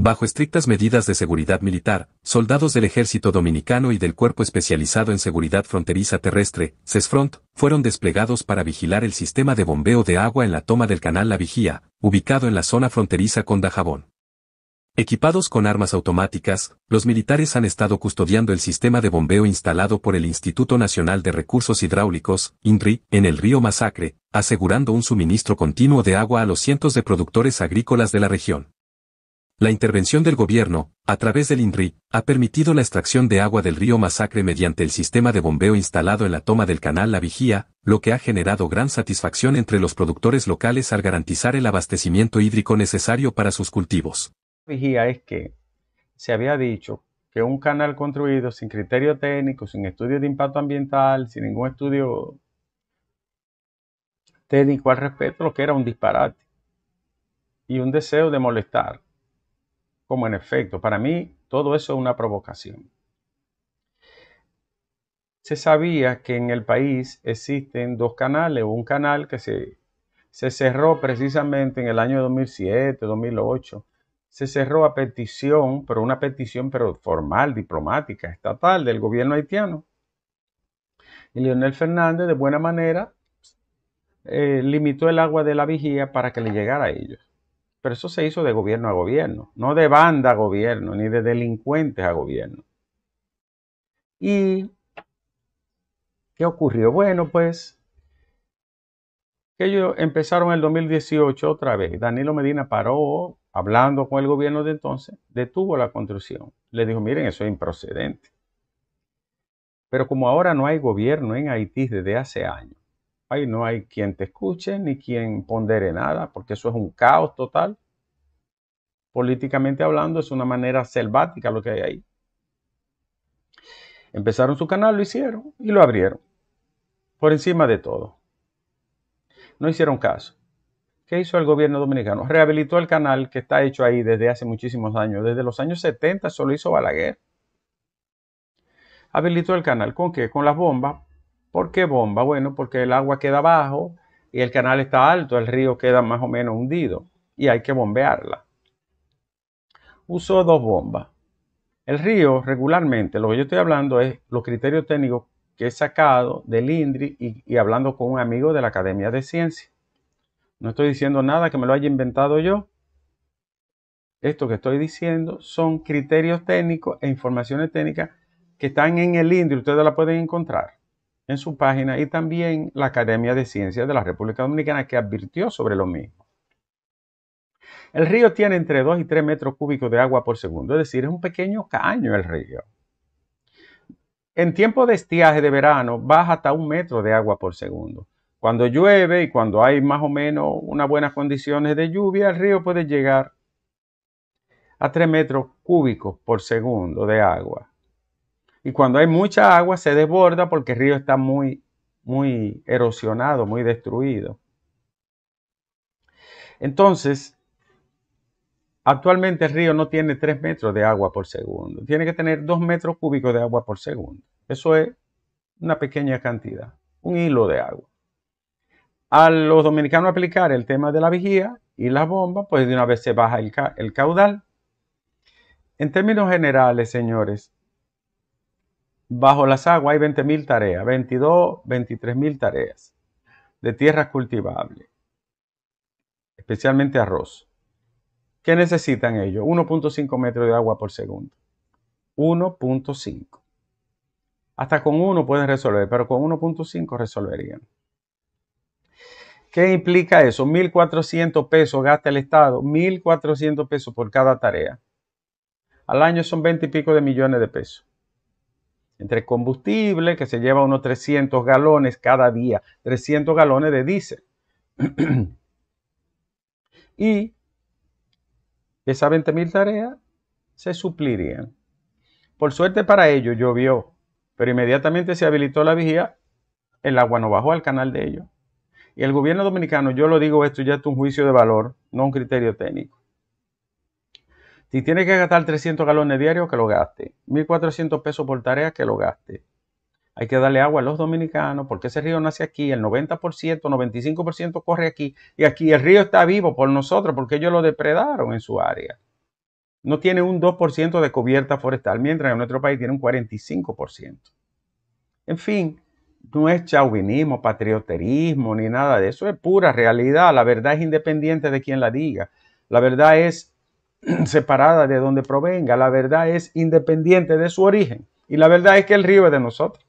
Bajo estrictas medidas de seguridad militar, soldados del ejército dominicano y del cuerpo especializado en seguridad fronteriza terrestre, CESFRONT, fueron desplegados para vigilar el sistema de bombeo de agua en la toma del canal La Vigía, ubicado en la zona fronteriza con Dajabón. Equipados con armas automáticas, los militares han estado custodiando el sistema de bombeo instalado por el Instituto Nacional de Recursos Hidráulicos, INRI, en el río Masacre, asegurando un suministro continuo de agua a los cientos de productores agrícolas de la región. La intervención del gobierno, a través del INRI, ha permitido la extracción de agua del río Masacre mediante el sistema de bombeo instalado en la toma del canal La Vigía, lo que ha generado gran satisfacción entre los productores locales al garantizar el abastecimiento hídrico necesario para sus cultivos. La Vigía es que se había dicho que un canal construido sin criterio técnico, sin estudio de impacto ambiental, sin ningún estudio técnico al respecto, lo que era un disparate y un deseo de molestar como en efecto. Para mí todo eso es una provocación. Se sabía que en el país existen dos canales, un canal que se, cerró precisamente en el año 2007, 2008, se cerró a petición, pero una petición pero formal, diplomática, estatal del gobierno haitiano. Y Leonel Fernández, de buena manera, eh, limitó el agua de la vigía para que le llegara a ellos. Pero eso se hizo de gobierno a gobierno, no de banda a gobierno, ni de delincuentes a gobierno. ¿Y qué ocurrió? Bueno, pues que ellos empezaron el 2018 otra vez. Danilo Medina paró hablando con el gobierno de entonces, detuvo la construcción. Le dijo, miren, eso es improcedente. Pero como ahora no hay gobierno en Haití desde hace años, Ahí no hay quien te escuche ni quien pondere nada, porque eso es un caos total. Políticamente hablando, es una manera selvática lo que hay ahí. Empezaron su canal, lo hicieron y lo abrieron. Por encima de todo. No hicieron caso. ¿Qué hizo el gobierno dominicano? Rehabilitó el canal que está hecho ahí desde hace muchísimos años. Desde los años 70 solo hizo Balaguer. Habilitó el canal. ¿Con qué? Con las bombas ¿Por qué bomba? Bueno, porque el agua queda abajo y el canal está alto, el río queda más o menos hundido y hay que bombearla. Uso dos bombas. El río regularmente, lo que yo estoy hablando es los criterios técnicos que he sacado del INDRI y, y hablando con un amigo de la Academia de Ciencias. No estoy diciendo nada que me lo haya inventado yo. Esto que estoy diciendo son criterios técnicos e informaciones técnicas que están en el INDRI, ustedes la pueden encontrar en su página y también la Academia de Ciencias de la República Dominicana que advirtió sobre lo mismo. El río tiene entre 2 y 3 metros cúbicos de agua por segundo, es decir, es un pequeño caño el río. En tiempo de estiaje de verano baja hasta un metro de agua por segundo. Cuando llueve y cuando hay más o menos unas buenas condiciones de lluvia, el río puede llegar a 3 metros cúbicos por segundo de agua. Y cuando hay mucha agua se desborda porque el río está muy, muy erosionado, muy destruido. Entonces, actualmente el río no tiene 3 metros de agua por segundo. Tiene que tener 2 metros cúbicos de agua por segundo. Eso es una pequeña cantidad, un hilo de agua. A los dominicanos aplicar el tema de la vigía y las bombas, pues de una vez se baja el caudal. En términos generales, señores, Bajo las aguas hay 20.000 tareas, 22, 23.000 tareas de tierras cultivables, especialmente arroz. ¿Qué necesitan ellos? 1.5 metros de agua por segundo. 1.5. Hasta con 1 pueden resolver, pero con 1.5 resolverían. ¿Qué implica eso? 1.400 pesos gasta el Estado, 1.400 pesos por cada tarea. Al año son 20 y pico de millones de pesos entre combustible, que se lleva unos 300 galones cada día, 300 galones de diésel. y esas 20.000 tareas se suplirían. Por suerte para ellos llovió, pero inmediatamente se habilitó la vigía, el agua no bajó al canal de ellos. Y el gobierno dominicano, yo lo digo esto, ya es un juicio de valor, no un criterio técnico. Si tiene que gastar 300 galones diarios, que lo gaste. 1.400 pesos por tarea, que lo gaste. Hay que darle agua a los dominicanos porque ese río nace aquí, el 90%, 95% corre aquí. Y aquí el río está vivo por nosotros porque ellos lo depredaron en su área. No tiene un 2% de cubierta forestal, mientras en nuestro país tiene un 45%. En fin, no es chauvinismo, patrioterismo ni nada de eso, es pura realidad. La verdad es independiente de quien la diga. La verdad es separada de donde provenga. La verdad es independiente de su origen. Y la verdad es que el río es de nosotros.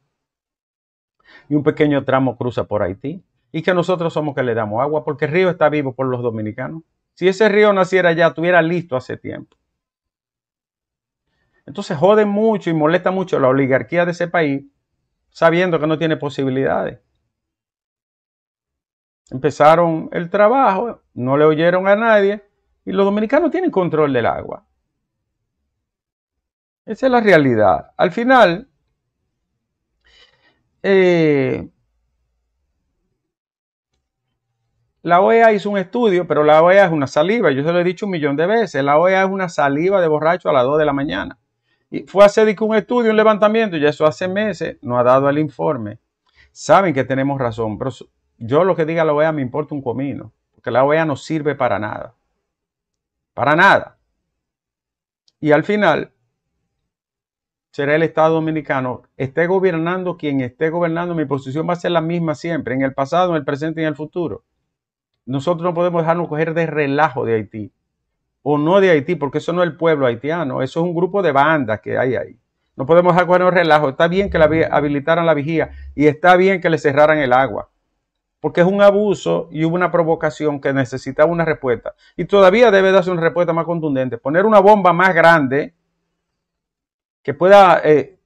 Y un pequeño tramo cruza por Haití. Y que nosotros somos que le damos agua, porque el río está vivo por los dominicanos. Si ese río naciera ya, estuviera listo hace tiempo. Entonces jode mucho y molesta mucho la oligarquía de ese país, sabiendo que no tiene posibilidades. Empezaron el trabajo, no le oyeron a nadie, y los dominicanos tienen control del agua. Esa es la realidad. Al final, eh, la OEA hizo un estudio, pero la OEA es una saliva, yo se lo he dicho un millón de veces, la OEA es una saliva de borracho a las 2 de la mañana. Y fue a hacer un estudio, un levantamiento, y eso hace meses no ha dado el informe. Saben que tenemos razón, pero yo lo que diga la OEA me importa un comino, porque la OEA no sirve para nada. Para nada. Y al final será el Estado Dominicano, esté gobernando quien esté gobernando, mi posición va a ser la misma siempre, en el pasado, en el presente y en el futuro. Nosotros no podemos dejarnos coger de relajo de Haití, o no de Haití, porque eso no es el pueblo haitiano, eso es un grupo de bandas que hay ahí. No podemos dejar coger de relajo. Está bien que la habilitaran la vigía y está bien que le cerraran el agua, porque es un abuso y una provocación que necesitaba una respuesta. Y todavía debe darse una respuesta más contundente. Poner una bomba más grande que pueda eh,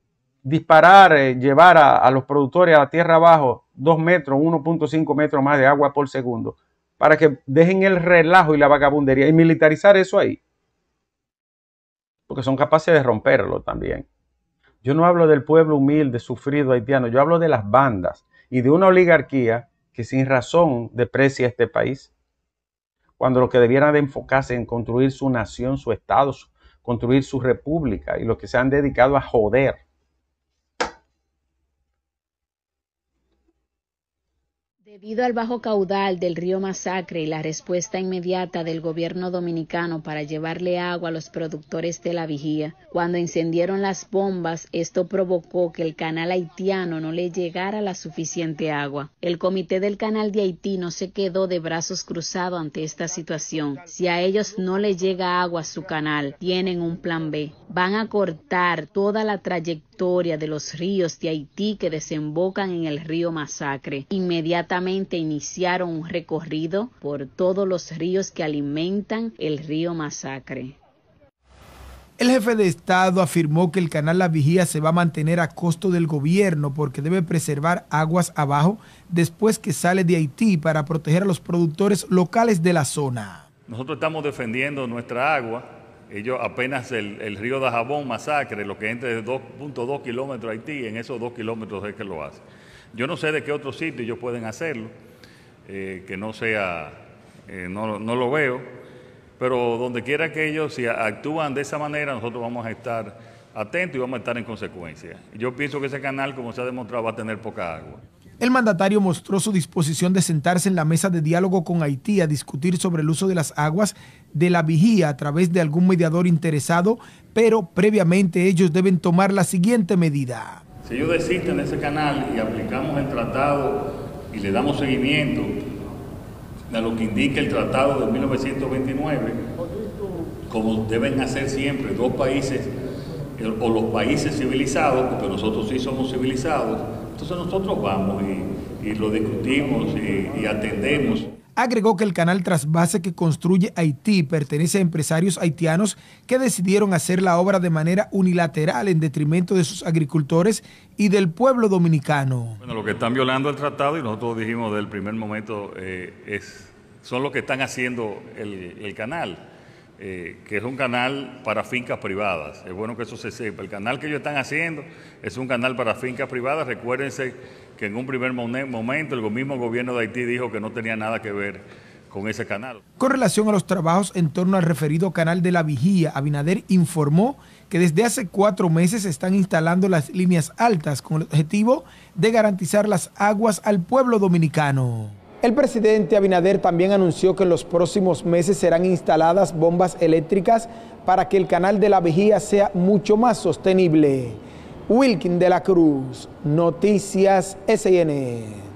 disparar, eh, llevar a, a, los productores a la tierra abajo 2 metros, 1.5 metros más de agua por segundo, para que dejen el relajo y la vagabundería y militarizar eso ahí. Porque son capaces de romperlo también. Yo no hablo del pueblo humilde, sufrido haitiano, yo hablo de las bandas y de una oligarquía que sin razón deprecia este país, cuando lo que debieran de enfocarse en construir su nación, su estado, construir su república y lo que se han dedicado a joder Debido al bajo caudal del río Masacre y la respuesta inmediata del gobierno dominicano para llevarle agua a los productores de la vigía, cuando encendieron las bombas, esto provocó que el canal haitiano no le llegara la suficiente agua. El comité del canal de Haití no se quedó de brazos cruzados ante esta situación. Si a ellos no les llega agua a su canal, tienen un plan B. Van a cortar toda la trayectoria de los ríos de Haití que desembocan en el río Masacre. Inmediatamente iniciaron un recorrido por todos los ríos que alimentan el río Masacre. El jefe de Estado afirmó que el canal La Vigía se va a mantener a costo del gobierno porque debe preservar aguas abajo después que sale de Haití para proteger a los productores locales de la zona. Nosotros estamos defendiendo nuestra agua. Ellos apenas el, río río Dajabón masacre, lo que entra de 2.2 kilómetros a Haití, en esos 2 kilómetros es que lo hace. Yo no sé de qué otro sitio ellos pueden hacerlo, eh, que no sea, eh, no, lo veo, pero donde quiera que ellos, si actúan de esa manera, nosotros vamos a estar atentos y vamos a estar en consecuencia. Yo pienso que ese canal, como se ha demostrado, va a tener poca agua. El mandatario mostró su disposición de sentarse en la mesa de diálogo con Haití a discutir sobre el uso de las aguas de la vigía a través de algún mediador interesado, pero previamente ellos deben tomar la siguiente medida. Si ellos desisten de ese canal y aplicamos el tratado y le damos seguimiento a lo que indica el tratado de 1929, como deben hacer siempre dos países o los países civilizados, porque nosotros sí somos civilizados, entonces nosotros vamos y, lo discutimos y atendemos agregó que el canal trasvase que construye Haití pertenece a empresarios haitianos que decidieron hacer la obra de manera unilateral en detrimento de sus agricultores y del pueblo dominicano. Bueno, lo que están violando el tratado, y nosotros dijimos desde el primer momento, eh, es, son los que están haciendo el canal. Eh, que es un canal para fincas privadas. Es bueno que eso se sepa. El canal que ellos están haciendo es un canal para fincas privadas. Recuérdense que en un primer momento el mismo gobierno de Haití dijo que no tenía nada que ver con ese canal. Con relación a los trabajos en torno al referido canal de la vigía, Abinader informó que desde hace cuatro meses están instalando las líneas altas con el objetivo de garantizar las aguas al pueblo dominicano. El presidente Abinader también anunció que en los próximos meses serán instaladas bombas eléctricas para que el canal de la vejía sea mucho más sostenible. Wilkin de la Cruz, Noticias SN.